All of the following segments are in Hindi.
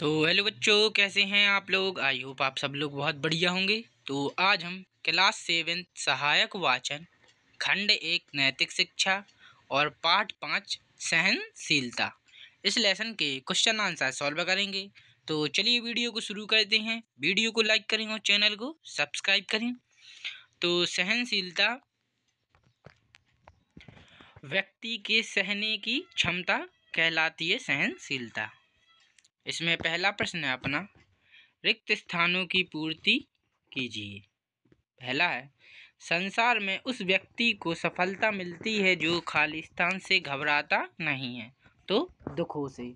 तो हेलो बच्चों कैसे हैं आप लोग आई होप आप सब लोग बहुत बढ़िया होंगे तो आज हम क्लास सेवन सहायक वाचन खंड एक नैतिक शिक्षा और पाठ पाँच सहनशीलता इस लेसन के क्वेश्चन आंसर सॉल्व करेंगे तो चलिए वीडियो को शुरू करते हैं वीडियो को लाइक करें और चैनल को सब्सक्राइब करें तो सहनशीलता व्यक्ति के सहने की क्षमता कहलाती है सहनशीलता इसमें पहला प्रश्न है अपना रिक्त स्थानों की पूर्ति कीजिए पहला है संसार में उस व्यक्ति को सफलता मिलती है जो खाली स्थान से घबराता नहीं है तो दुखों से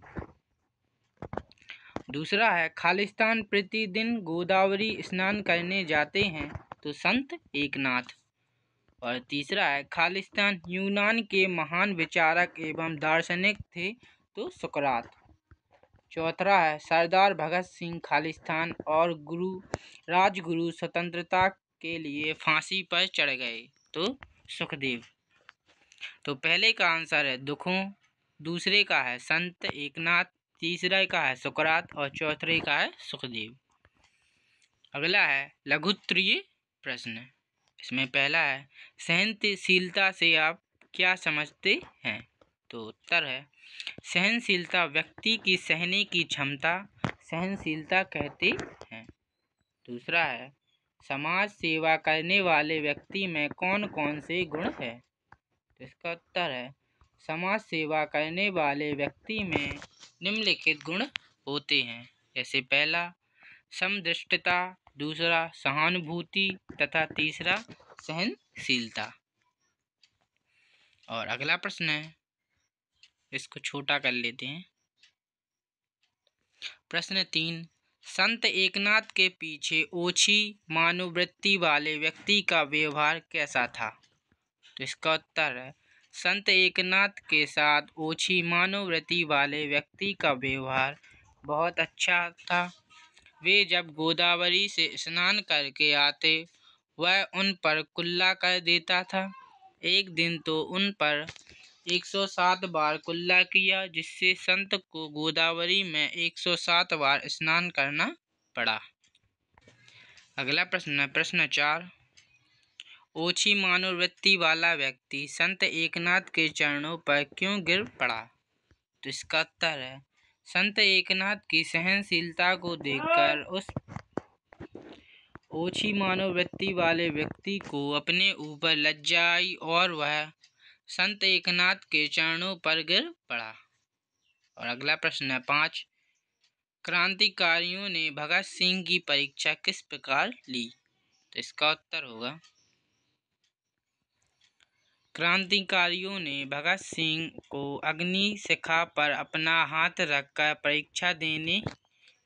दूसरा है खालिस्तान प्रतिदिन गोदावरी स्नान करने जाते हैं तो संत एकनाथ और तीसरा है खालिस्तान यूनान के महान विचारक एवं दार्शनिक थे तो सुकरात चौथा है सरदार भगत सिंह खालिस्तान और गुरु राजगुरु स्वतंत्रता के लिए फांसी पर चढ़ गए तो सुखदेव तो पहले का आंसर है दुखों दूसरे का है संत एकनाथ तीसरे का है सुकरात और चौथे का है सुखदेव अगला है लघुत्तरीय प्रश्न इसमें पहला है सहनशीलता से आप क्या समझते हैं तो उत्तर है सहनशीलता व्यक्ति की सहने की क्षमता सहनशीलता कहते हैं दूसरा है समाज सेवा करने वाले व्यक्ति में कौन कौन से गुण है तो इसका उत्तर है समाज सेवा करने वाले व्यक्ति में निम्नलिखित गुण होते हैं जैसे पहला समदृष्टता दूसरा सहानुभूति तथा तीसरा सहनशीलता और अगला प्रश्न है इसको छोटा कर लेते हैं प्रश्न तीन संत एकनाथ के पीछे ओछी मानोवृत्ति वाले व्यक्ति का व्यवहार कैसा था तो इसका उत्तर है संत एकनाथ के साथ ओछी मानोवृत्ति वाले व्यक्ति का व्यवहार बहुत अच्छा था वे जब गोदावरी से स्नान करके आते वह उन पर कुल्ला कर देता था एक दिन तो उन पर 107 बार कुल्ला किया जिससे संत को गोदावरी में 107 बार स्नान करना पड़ा अगला प्रश्न है प्रश्न चार ओछी मानोवृत्ति वाला व्यक्ति संत एकनाथ के चरणों पर क्यों गिर पड़ा तो इसका उत्तर है संत एकनाथ की सहनशीलता को देखकर उस ओछी मानोवृत्ति वाले व्यक्ति को अपने ऊपर लज्जा आई और वह संत एकनाथ के चरणों पर गिर पड़ा और अगला प्रश्न है पांच क्रांतिकारियों ने भगत सिंह की परीक्षा किस प्रकार ली तो इसका उत्तर होगा क्रांतिकारियों ने भगत सिंह को अग्नि शिखा पर अपना हाथ रखकर परीक्षा देने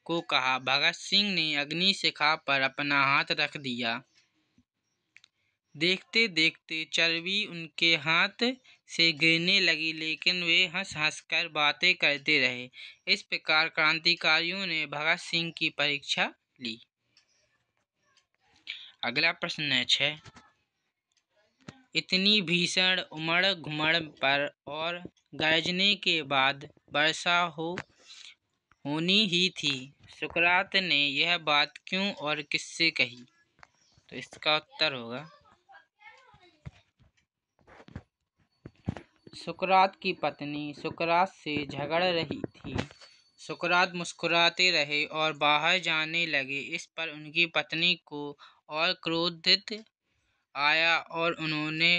को कहा भगत सिंह ने अग्नि शिखा पर अपना हाथ रख दिया देखते देखते चर्बी उनके हाथ से गिरने लगी लेकिन वे हंस हंस कर बातें करते रहे इस प्रकार क्रांतिकारियों ने भगत सिंह की परीक्षा ली अगला प्रश्न है छ इतनी भीषण उमड़ घुमड़ पर और गरजने के बाद वर्षा हो होनी ही थी सुकरात ने यह बात क्यों और किससे कही तो इसका उत्तर होगा सुकरात की पत्नी सुकरात से झगड़ रही थी सुकरात मुस्कुराते रहे और बाहर जाने लगे इस पर उनकी पत्नी को और क्रोधित आया और उन्होंने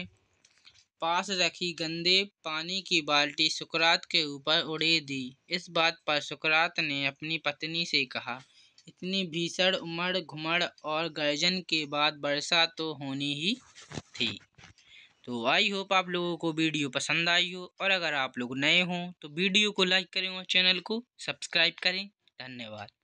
पास रखी गंदे पानी की बाल्टी सुकरात के ऊपर उड़े दी इस बात पर सुकरात ने अपनी पत्नी से कहा इतनी भीषण उमड़ घुमड़ और गर्जन के बाद वर्षा तो होनी ही थी तो आई होप आप लोगों को वीडियो पसंद आई हो और अगर आप लोग नए हों तो वीडियो को लाइक करें और चैनल को सब्सक्राइब करें धन्यवाद